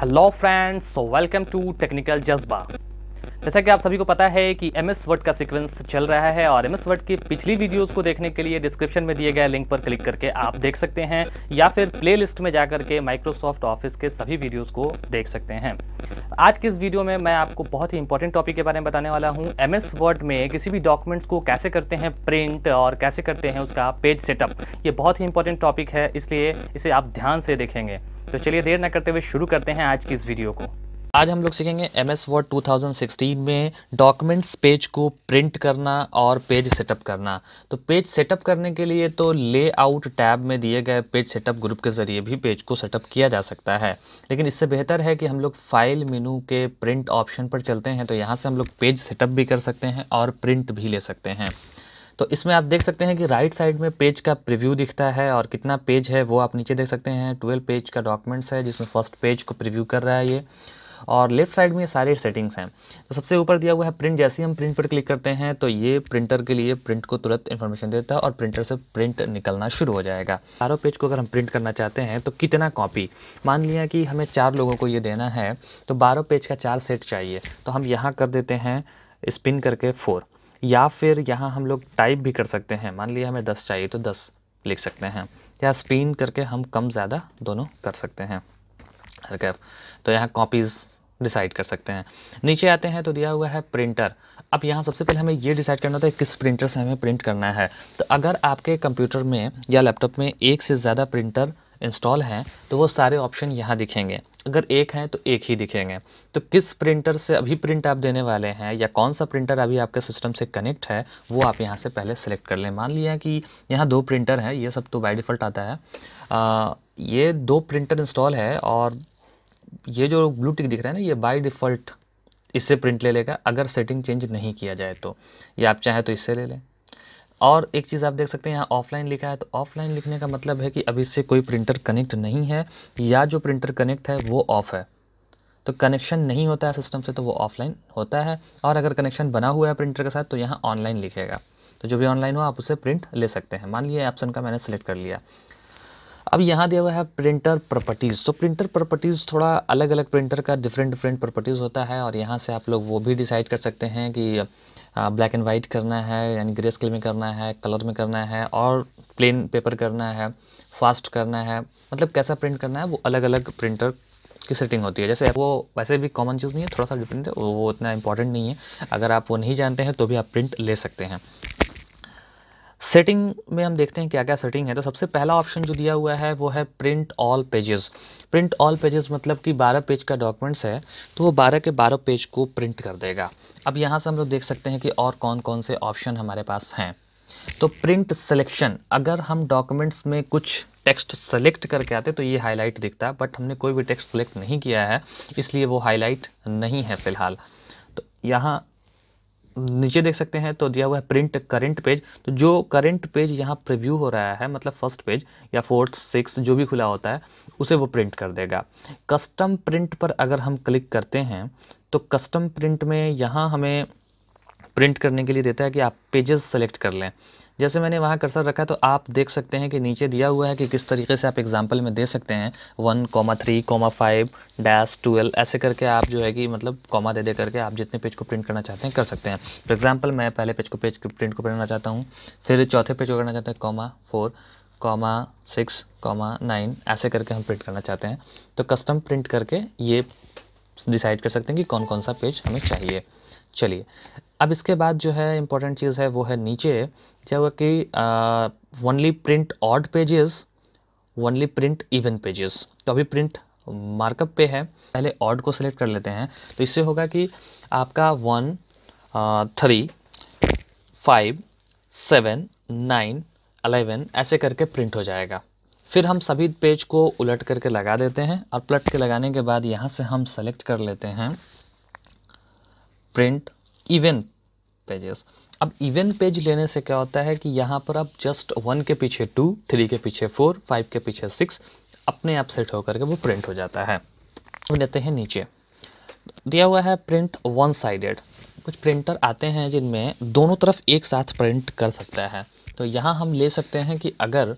hello friends so welcome to technical Jazba जैसा कि आप सभी को पता है कि एम एस वर्ड का सीक्वेंस चल रहा है और एम एस वर्ड की पिछली वीडियोस को देखने के लिए डिस्क्रिप्शन में दिए गए लिंक पर क्लिक करके आप देख सकते हैं या फिर प्लेलिस्ट में जाकर के माइक्रोसॉफ्ट ऑफिस के सभी वीडियोस को देख सकते हैं आज के इस वीडियो में मैं आपको बहुत ही इंपॉर्टेंट टॉपिक के बारे में बताने वाला हूँ एम एस वर्ड में किसी भी डॉक्यूमेंट्स को कैसे करते हैं प्रिंट और कैसे करते हैं उसका पेज सेटअप ये बहुत ही इंपॉर्टेंट टॉपिक है इसलिए इसे आप ध्यान से देखेंगे तो चलिए देर न करते हुए शुरू करते हैं आज की इस वीडियो को आज हम लोग सीखेंगे एम एस वर्ड टू में डॉक्यूमेंट्स पेज को प्रिंट करना और पेज सेटअप करना तो पेज सेटअप करने के लिए तो लेआउट टैब में दिए गए पेज सेटअप ग्रुप के ज़रिए भी पेज को सेटअप किया जा सकता है लेकिन इससे बेहतर है कि हम लोग फाइल मेनू के प्रिंट ऑप्शन पर चलते हैं तो यहाँ से हम लोग पेज सेटअप भी कर सकते हैं और प्रिंट भी ले सकते हैं तो इसमें आप देख सकते हैं कि राइट साइड में पेज का प्रीव्यू दिखता है और कितना पेज है वो आप नीचे देख सकते हैं ट्वेल्व पेज का डॉक्यूमेंट्स है जिसमें फर्स्ट पेज को प्रिव्यू कर रहा है ये और लेफ्ट साइड में ये सारे सेटिंग्स हैं तो सबसे ऊपर दिया हुआ है प्रिंट जैसे ही हम प्रिंट पर क्लिक करते हैं तो ये प्रिंटर के लिए प्रिंट को तुरंत इन्फॉर्मेशन देता है और प्रिंटर से प्रिंट निकलना शुरू हो जाएगा चारों पेज को अगर हम प्रिंट करना चाहते हैं तो कितना कॉपी मान लिया कि हमें चार लोगों को ये देना है तो बारह पेज का चार सेट चाहिए तो हम यहाँ कर देते हैं स्पिन करके फोर या फिर यहाँ हम लोग टाइप भी कर सकते हैं मान लिया हमें दस चाहिए तो दस लिख सकते हैं या स्पिन करके हम कम ज़्यादा दोनों कर सकते हैं कैप तो यहाँ कॉपीज़ डिसाइड कर सकते हैं नीचे आते हैं तो दिया हुआ है प्रिंटर अब यहाँ सबसे पहले हमें ये डिसाइड करना होता है किस प्रिंटर से हमें प्रिंट करना है तो अगर आपके कंप्यूटर में या लैपटॉप में एक से ज़्यादा प्रिंटर इंस्टॉल हैं तो वो सारे ऑप्शन यहाँ दिखेंगे अगर एक हैं तो एक ही दिखेंगे तो किस प्रिंटर से अभी प्रिंट आप देने वाले हैं या कौन सा प्रिंटर अभी आपके सिस्टम से कनेक्ट है वो आप यहाँ से पहले सेलेक्ट कर लें मान लिया कि यहाँ दो प्रिंटर हैं ये सब तो बाई डिफ़ॉल्ट आता है आ, ये दो प्रिंटर इंस्टॉल है और ये जो ब्लू टिक दिख रहा है ना ये बाई डिफ़ॉल्ट इससे प्रिंट ले लेगा अगर सेटिंग चेंज नहीं किया जाए तो या आप चाहें तो इससे ले लें और एक चीज़ आप देख सकते हैं यहाँ ऑफलाइन लिखा है तो ऑफलाइन लिखने का मतलब है कि अभी इससे कोई प्रिंटर कनेक्ट नहीं है या जो प्रिंटर कनेक्ट है वो ऑफ़ है तो कनेक्शन नहीं होता है सिस्टम से तो वो ऑफलाइन होता है और अगर कनेक्शन बना हुआ है प्रिंटर के साथ तो यहाँ ऑनलाइन लिखेगा तो जो भी ऑनलाइन हो आप उसे प्रिंट ले सकते हैं मान लिया ऑप्शन का मैंने सेलेक्ट कर लिया अब यहाँ दिया हुआ है प्रिंटर प्रॉपर्टीज़ तो प्रिंटर प्रॉपर्टीज़ थोड़ा अलग अलग प्रिंटर का डिफरेंट डिफरेंट प्रॉपर्टीज़ होता है और यहाँ से आप लोग वो भी डिसाइड कर सकते हैं कि ब्लैक एंड वाइट करना है यानी ग्रे स्केल में करना है कलर में करना है और प्लेन पेपर करना है फास्ट करना है मतलब कैसा प्रिंट करना है वो अलग अलग प्रिंटर की सेटिंग होती है जैसे वो वैसे भी कॉमन चीज़ नहीं है थोड़ा सा डिफरेंट है वो उतना इंपॉर्टेंट नहीं है अगर आप वो नहीं जानते हैं तो भी आप प्रिंट ले सकते हैं सेटिंग में हम देखते हैं क्या क्या सेटिंग है तो सबसे पहला ऑप्शन जो दिया हुआ है वो है print all pages print all pages मतलब कि 12 पेज का डॉक्यूमेंट्स है तो वो 12 के 12 पेज को प्रिंट कर देगा अब यहाँ से हम लोग देख सकते हैं कि और कौन कौन से ऑप्शन हमारे पास हैं तो प्रिंट सेलेक्शन अगर हम डॉक्यूमेंट्स में कुछ टेक्स्ट सेलेक्ट करके आते तो ये हाईलाइट दिखता बट हमने कोई भी टेक्स्ट सेलेक्ट नहीं किया है इसलिए वो हाईलाइट नहीं है फ़िलहाल तो यहाँ नीचे देख सकते हैं तो दिया हुआ है प्रिंट करेंट पेज तो जो करेंट पेज यहाँ प्रिव्यू हो रहा है मतलब फर्स्ट पेज या फोर्थ सिक्स जो भी खुला होता है उसे वो प्रिंट कर देगा कस्टम प्रिंट पर अगर हम क्लिक करते हैं तो कस्टम प्रिंट में यहाँ हमें प्रिंट करने के लिए देता है कि आप पेजेस सेलेक्ट कर लें जैसे मैंने वहाँ कर्सर रखा तो आप देख सकते हैं कि नीचे दिया हुआ है कि किस तरीके से आप एग्जाम्पल में दे सकते हैं one comma three comma five dash twelve ऐसे करके आप जो है कि मतलब कॉमा दे दे करके आप जितने पेज को प्रिंट करना चाहते हैं कर सकते हैं फॉर एग्जाम्पल मैं पहले पेज को पेज प्रिंट को करना चाहता हूँ फिर चौथे पेज को करना चाहता हूँ comma four comma six comma nine ऐसे करके हम प्रिंट करना चाहते हैं तो कस्टम प्रिंट करके ये डिसाइड कर सकते हैं कि कौन कौन सा पेज हमें चाहिए चलिए अब इसके बाद जो है इम्पोर्टेंट चीज़ है वो है नीचे हुआ कि only print odd pages only print even pages तो अभी प्रिंट मार्कअप पे है पहले ऑड को सिलेक्ट कर लेते हैं तो इससे होगा कि आपका one three five seven nine eleven ऐसे करके प्रिंट हो जाएगा फिर हम सभी पेज को उलट करके लगा देते हैं और पलट के लगाने के बाद यहाँ से हम सेलेक्ट कर लेते हैं प्रिंट इवेंट पेजेस अब इवन पेज लेने से क्या होता है कि यहाँ पर आप जस्ट वन के पीछे टू थ्री के पीछे फोर फाइव के पीछे सिक्स अपने आप सेट होकर के वो प्रिंट हो जाता है अब लेते हैं नीचे दिया हुआ है प्रिंट वन साइडेड कुछ प्रिंटर आते हैं जिनमें दोनों तरफ एक साथ प्रिंट कर सकता है तो यहाँ हम ले सकते हैं कि अगर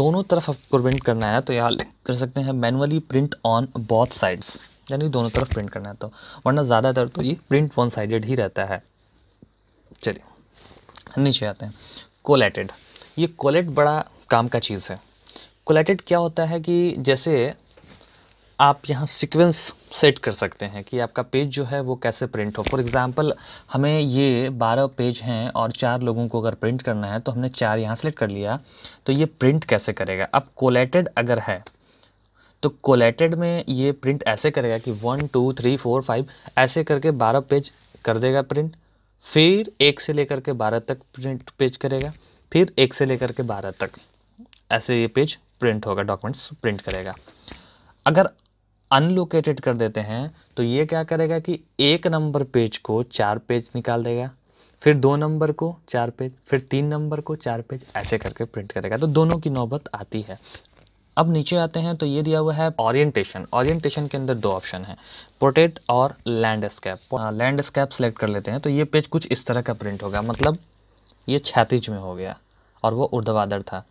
दोनों तरफ आपको प्रिंट करना है तो यहाँ कर सकते हैं manually print on both sides यानी दोनों तरफ प्रिंट करना है तो वरना ज़्यादातर तो ये प्रिंट वन साइडेड ही रहता है चलिए नीचे आते हैं कोलेटेड ये कोलेट बड़ा काम का चीज़ है कोलेटेड क्या होता है कि जैसे आप यहाँ सीक्वेंस सेट कर सकते हैं कि आपका पेज जो है वो कैसे प्रिंट हो फॉर एग्ज़ाम्पल हमें ये बारह पेज हैं और चार लोगों को अगर प्रिंट करना है तो हमने चार यहाँ सेलेक्ट कर लिया तो ये प्रिंट कैसे करेगा अब कोलेटेड अगर है तो कोलेटेड में ये प्रिंट ऐसे करेगा कि one two three four five ऐसे करके बारह पेज कर देगा प्रिंट फिर एक से लेकर के बारह तक प्रिंट पेज करेगा फिर एक से लेकर के बारह तक ऐसे ये पेज प्रिंट होगा डॉक्यूमेंट्स प्रिंट करेगा अगर अनलोकेटेड कर देते हैं तो ये क्या करेगा कि एक नंबर पेज को चार पेज निकाल देगा फिर दो नंबर को चार पेज फिर तीन नंबर को चार पेज ऐसे करके प्रिंट करेगा तो दोनों की नौबत आती है अब नीचे आते हैं तो ये दिया हुआ है ऑरिएंटेशन ऑरिएंटेशन के अंदर दो ऑप्शन है पोर्ट्रेट और लैंडस्केप लैंडस्केप सेलेक्ट कर लेते हैं तो ये पेज कुछ इस तरह का प्रिंट होगा मतलब ये क्षैतिज में हो गया और वो उर्दवादर था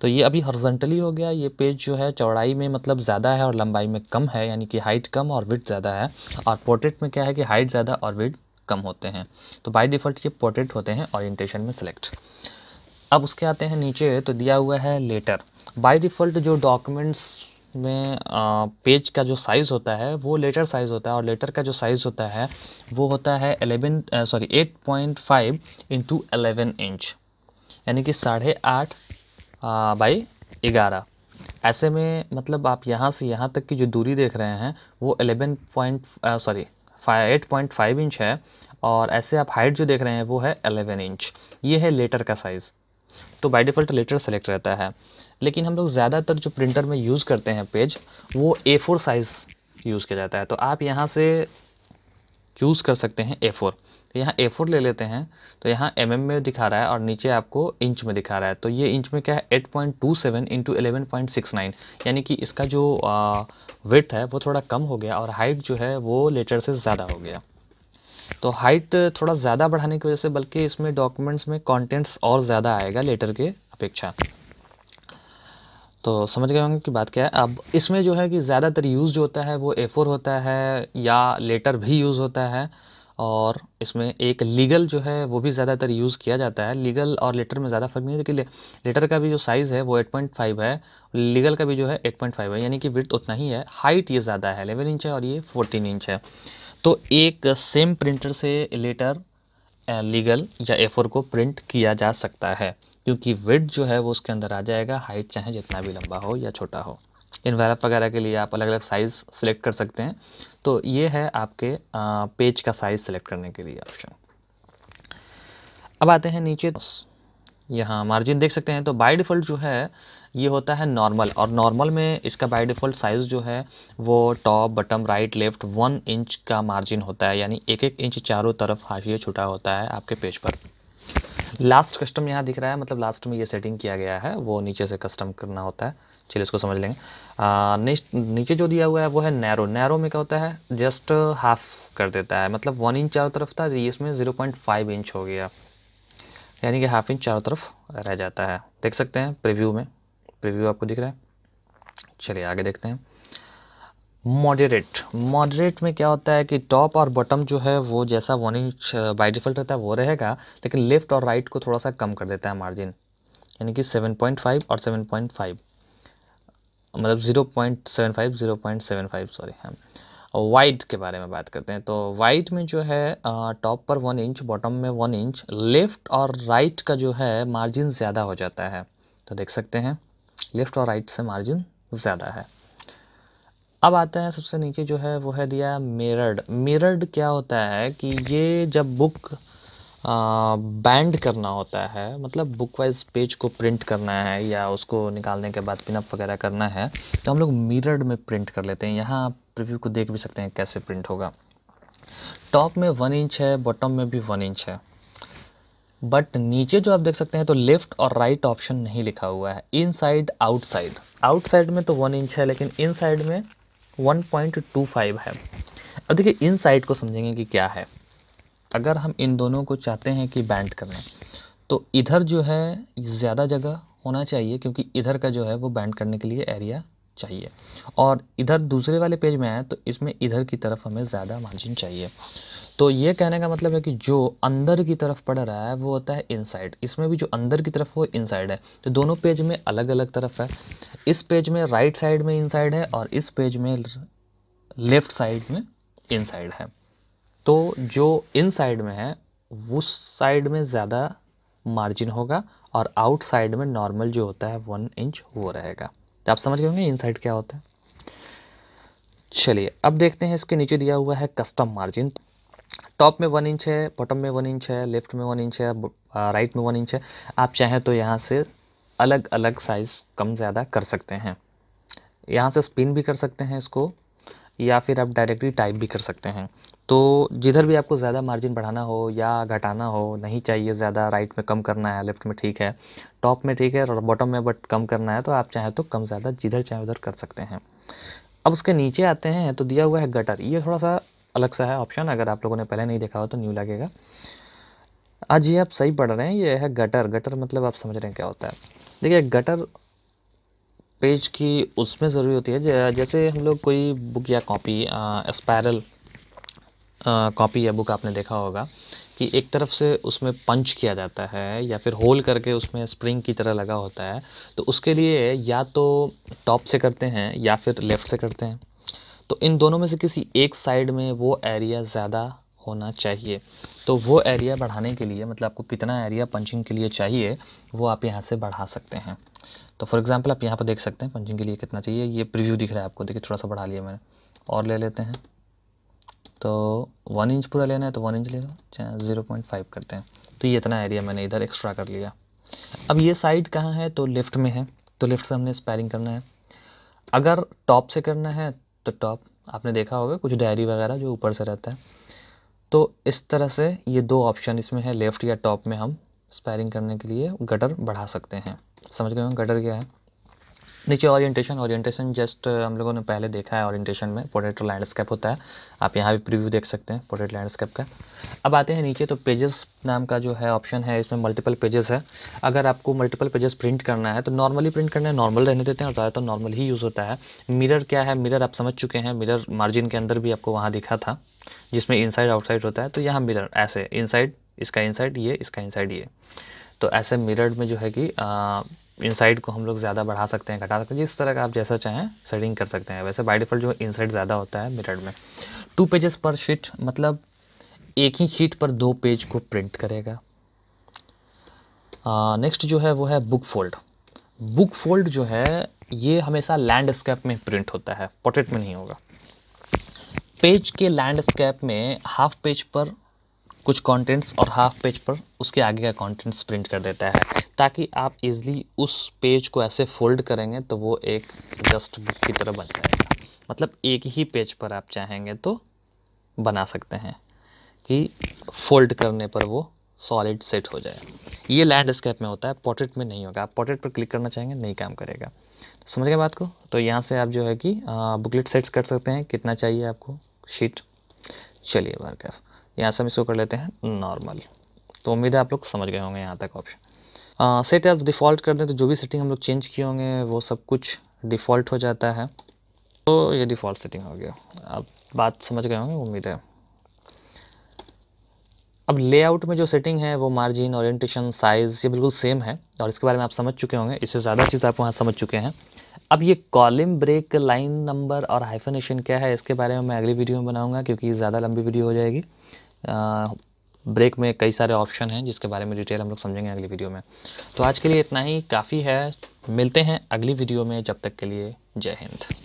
तो ये अभी हॉर्जेंटली हो गया ये पेज जो है चौड़ाई में मतलब ज़्यादा है और लंबाई में कम है यानी कि हाइट कम और विथ ज़्यादा है और पोर्ट्रेट में क्या है कि हाइट ज़्यादा और विथ कम होते हैं तो बाय डिफ़ॉल्ट ये पोर्ट्रेट होते हैं ऑरिएंटेशन में सेलेक्ट अब उसके आते हैं नीचे तो दिया हुआ है लेटर बाय डिफ़ॉल्ट जो डॉक्यूमेंट्स में पेज का जो साइज़ होता है वो लेटर साइज़ होता है और लेटर का जो साइज़ होता है वो होता है eleven sorry eight point five into eleven inch यानी कि साढ़े आठ बाई ग्यारह ऐसे में मतलब आप यहाँ से यहाँ तक की जो दूरी देख रहे हैं वो eleven point sorry eight point five inch है और ऐसे आप हाइट जो देख रहे हैं वो है एलेवन इंच ये है लेटर का साइज़ तो बाई डिफ़ॉल्ट लेटर सेलेक्ट रहता है लेकिन हम लोग ज़्यादातर जो प्रिंटर में यूज़ करते हैं पेज वो ए फोर साइज़ यूज़ किया जाता है तो आप यहाँ से चूज़ कर सकते हैं ए फोर तो यहाँ ए फोर ले लेते हैं तो यहाँ एम mm में दिखा रहा है और नीचे आपको इंच में दिखा रहा है तो ये इंच में क्या है eight point two seven into eleven point six nine यानी कि इसका जो वेथ है वो थोड़ा कम हो गया और हाइट जो है वो लेटर से ज़्यादा हो गया तो हाइट थोड़ा ज़्यादा बढ़ाने की वजह से बल्कि इसमें डॉक्यूमेंट्स में कॉन्टेंट्स और ज़्यादा आएगा लेटर के अपेक्षा तो समझ गए होंगे कि बात क्या है अब इसमें जो है कि ज़्यादातर यूज़ जो होता है वो ए फोर होता है या लेटर भी यूज़ होता है और इसमें एक लीगल जो है वो भी ज़्यादातर यूज़ किया जाता है लीगल और लेटर में ज़्यादा फर्क नहीं है लेकिन लेटर का भी जो साइज़ है वो 8.5 है लीगल का भी जो है 8.5 है यानी कि विथ उतना ही है हाइट ये ज़्यादा है एलेवन इंच है और ये फोर्टीन इंच है तो एक सेम प्रिंटर से लेटर लीगल या ए को प्रिंट किया जा सकता है क्योंकि विड जो है वो उसके अंदर आ जाएगा हाइट चाहे जितना भी लंबा हो या छोटा हो वैरप वगैरह के लिए आप अलग अलग साइज़ सेलेक्ट कर सकते हैं तो ये है आपके पेज का साइज़ सेलेक्ट करने के लिए ऑप्शन अब आते हैं नीचे यहाँ मार्जिन देख सकते हैं तो बाय डिफ़ॉल्ट जो है ये होता है नॉर्मल और नॉर्मल में इसका बाय डिफ़ॉल्ट साइज़ जो है वो top bottom right left one inch का मार्जिन होता है यानी एक एक इंच चारों तरफ हाशिए छुटा होता है आपके पेज पर लास्ट कस्टम यहाँ दिख रहा है मतलब लास्ट में ये सेटिंग किया गया है वो नीचे से कस्टम करना होता है चलिए इसको समझ लेंगे नीचे जो दिया हुआ है वो है नैरो नैरो में क्या होता है जस्ट हाफ कर देता है मतलब वन इंच चारों तरफ था इसमें ज़ीरो पॉइंट फाइव इंच हो गया यानी कि हाफ इंच चारों तरफ रह जाता है देख सकते हैं प्रिव्यू में प्रिव्यू आपको दिख रहा है चलिए आगे देखते हैं मॉडरेट मॉडरेट में क्या होता है कि टॉप और बॉटम जो है वो जैसा वन इंच बाई डिफ़ॉल्ट रहता है वो रहेगा लेकिन लेफ़्ट और राइट को थोड़ा सा कम कर देता है मार्जिन यानी कि 7.5 और 7.5 मतलब 0.75 0.75 सॉरी हम वाइड के बारे में बात करते हैं तो वाइड में जो है टॉप uh, पर वन इंच बॉटम में वन इंच लेफ़्ट और राइट का जो है मार्जिन ज़्यादा हो जाता है तो देख सकते हैं लेफ़्ट और राइट से मार्जिन ज़्यादा है अब आता है सबसे नीचे जो है वो है दिया मिरर्ड मिरर्ड क्या होता है कि ये जब बुक बैंड करना होता है मतलब बुक वाइज पेज को प्रिंट करना है या उसको निकालने के बाद पिनअप वगैरह करना है तो हम लोग मिरर्ड में प्रिंट कर लेते हैं यहाँ आप प्रिव्यू को देख भी सकते हैं कैसे प्रिंट होगा टॉप में वन इंच है बॉटम में भी वन इंच है बट नीचे जो आप देख सकते हैं तो लेफ़्ट और राइट right ऑप्शन नहीं लिखा हुआ है inside outside outside में तो वन इंच है लेकिन इन साइड में 1.25 है अब देखिए इन साइड को समझेंगे कि क्या है अगर हम इन दोनों को चाहते हैं कि बैंड करें तो इधर जो है ज़्यादा जगह होना चाहिए क्योंकि इधर का जो है वो बैंड करने के लिए एरिया चाहिए और इधर दूसरे वाले पेज में आए तो इसमें इधर की तरफ हमें ज़्यादा मार्जिन चाहिए तो ये कहने का मतलब है कि जो अंदर की तरफ पढ़ रहा है वो होता है इनसाइड इसमें भी जो अंदर की तरफ वो इनसाइड है तो दोनों पेज में अलग अलग तरफ है इस पेज में राइट साइड में इनसाइड है और इस पेज में लेफ्ट साइड में इनसाइड है तो जो इन साइड में है उस साइड में ज़्यादा मार्जिन होगा और आउट साइड में नॉर्मल जो होता है वन इंच वो रहेगा तो आप समझ गए होंगे इन साइड क्या होता है चलिए अब देखते हैं इसके नीचे दिया हुआ है कस्टम मार्जिन टॉप में वन इंच है बॉटम में वन इंच है लेफ्ट में वन इंच है राइट में वन इंच है आप चाहें तो यहाँ से अलग अलग साइज़ कम ज़्यादा कर सकते हैं यहाँ से स्पिन भी कर सकते हैं इसको या फिर आप डायरेक्टली टाइप भी कर सकते हैं तो जिधर भी आपको ज़्यादा मार्जिन बढ़ाना हो या घटाना हो नहीं चाहिए ज़्यादा राइट में कम करना है लेफ्ट में ठीक है टॉप में ठीक है और बॉटम में बट कम करना है तो आप चाहें तो कम ज़्यादा जिधर चाहे उधर कर सकते हैं अब उसके नीचे आते हैं तो दिया हुआ है गटर ये थोड़ा सा अलग सा है ऑप्शन अगर आप लोगों ने पहले नहीं देखा हो तो न्यू लगेगा आज ये आप सही पढ़ रहे हैं ये है गटर गटर मतलब आप समझ रहे हैं क्या होता है देखिए गटर पेज की उसमें ज़रूरी होती है जैसे हम लोग कोई बुक या कॉपी स्पायरल कॉपी या बुक आपने देखा होगा कि एक तरफ से उसमें पंच किया जाता है या फिर होल करके उसमें स्प्रिंग की तरह लगा होता है तो उसके लिए या तो टॉप से करते हैं या फिर लेफ़्ट से करते हैं तो इन दोनों में से किसी एक साइड में वो एरिया ज़्यादा होना चाहिए तो वो एरिया बढ़ाने के लिए मतलब आपको कितना एरिया पंचिंग के लिए चाहिए वो आप यहाँ से बढ़ा सकते हैं तो फॉर एग्जांपल आप यहाँ पर देख सकते हैं पंचिंग के लिए कितना चाहिए ये प्रीव्यू दिख रहा है आपको देखिए थोड़ा सा बढ़ा लिया मैंने और ले लेते हैं तो वन इंच पूरा लेना है तो वन इंच ले लो ज़ीरो पॉइंट फाइव करते हैं तो ये इतना एरिया मैंने इधर एक्स्ट्रा कर लिया अब ये साइड कहाँ है तो लेफ़्ट में है तो लेफ़्ट से हमने स्पैरिंग करना है अगर टॉप से करना है द टॉप आपने देखा होगा कुछ डायरी वगैरह जो ऊपर से रहता है तो इस तरह से ये दो ऑप्शन इसमें है लेफ़्ट या टॉप में हम स्पैरिंग करने के लिए गटर बढ़ा सकते हैं समझ गए गटर क्या है नीचे ओरिएंटेशन ओरिएंटेशन जस्ट हम लोगों ने पहले देखा है ओरिएंटेशन में पोर्ट्रेट लैंडस्केप होता है आप यहाँ भी प्रीव्यू देख सकते हैं पोर्ट्रेट लैंडस्केप का अब आते हैं नीचे तो पेजेस नाम का जो है ऑप्शन है इसमें मल्टीपल पेजेस है अगर आपको मल्टीपल पेजेस प्रिंट करना है तो नॉर्मली प्रिंट करना है नॉर्मल रहने देते हैं और ज़्यादातर तो नॉर्मल ही यूज़ होता है मिरर क्या है मिरर आप समझ चुके हैं मिरर मार्जिन के अंदर भी आपको वहाँ दिखा था जिसमें इनसाइड आउटसाइड होता है तो यहाँ मिरर ऐसे इनसाइड इसका इनसाइड ये इसका इनसाइड ये तो ऐसे मिरर में जो है कि इनसाइड को हम लोग ज़्यादा बढ़ा सकते हैं घटा सकते हैं जिस तरह का आप जैसा चाहें सेटिंग कर सकते हैं वैसे बाई डिफ़ॉल्ट जो इनसाइड ज़्यादा होता है मिरर में टू पेजेस पर शीट मतलब एक ही शीट पर दो पेज को प्रिंट करेगा नेक्स्ट जो है वो है बुक फोल्ड बुक फोल्ड जो है ये हमेशा लैंडस्केप में प्रिंट होता है पोर्ट्रेट में नहीं होगा पेज के लैंडस्केप में हाफ पेज पर कुछ कंटेंट्स और हाफ पेज पर उसके आगे का कंटेंट्स प्रिंट कर देता है ताकि आप इज़िली उस पेज को ऐसे फोल्ड करेंगे तो वो एक जस्ट बुक की तरह बन जाएगा मतलब एक ही पेज पर आप चाहेंगे तो बना सकते हैं कि फोल्ड करने पर वो सॉलिड सेट हो जाए ये लैंडस्केप में होता है पोर्ट्रेट में नहीं होगा आप पोर्ट्रेट पर क्लिक करना चाहेंगे नहीं काम करेगा समझ गए बात को तो यहाँ से आप जो है कि बुकलेट सेट्स कर सकते हैं कितना चाहिए आपको शीट चलिए कैफ़ यहाँ से हम इसको कर लेते हैं नॉर्मल तो उम्मीद है आप लोग समझ गए होंगे यहाँ तक ऑप्शन सेट एज डिफ़ॉल्ट कर दें तो जो भी सेटिंग हम लोग चेंज किए होंगे वो सब कुछ डिफ़ॉल्ट हो जाता है तो ये डिफ़ॉल्ट सेटिंग हो गया अब बात समझ गए होंगे उम्मीद है अब लेआउट में जो सेटिंग है वो मार्जिन ओरिएंटेशन साइज़ ये बिल्कुल सेम है और इसके बारे में आप समझ चुके होंगे इससे ज़्यादा चीज़ आप वहाँ समझ चुके हैं अब ये कॉलम ब्रेक लाइन नंबर और हाइफनेशन क्या है इसके बारे में मैं अगली वीडियो में बनाऊंगा क्योंकि ज़्यादा लंबी वीडियो हो जाएगी ब्रेक में कई सारे ऑप्शन हैं जिसके बारे में डिटेल हम लोग समझेंगे अगली वीडियो में तो आज के लिए इतना ही काफ़ी है मिलते हैं अगली वीडियो में जब तक के लिए जय हिंद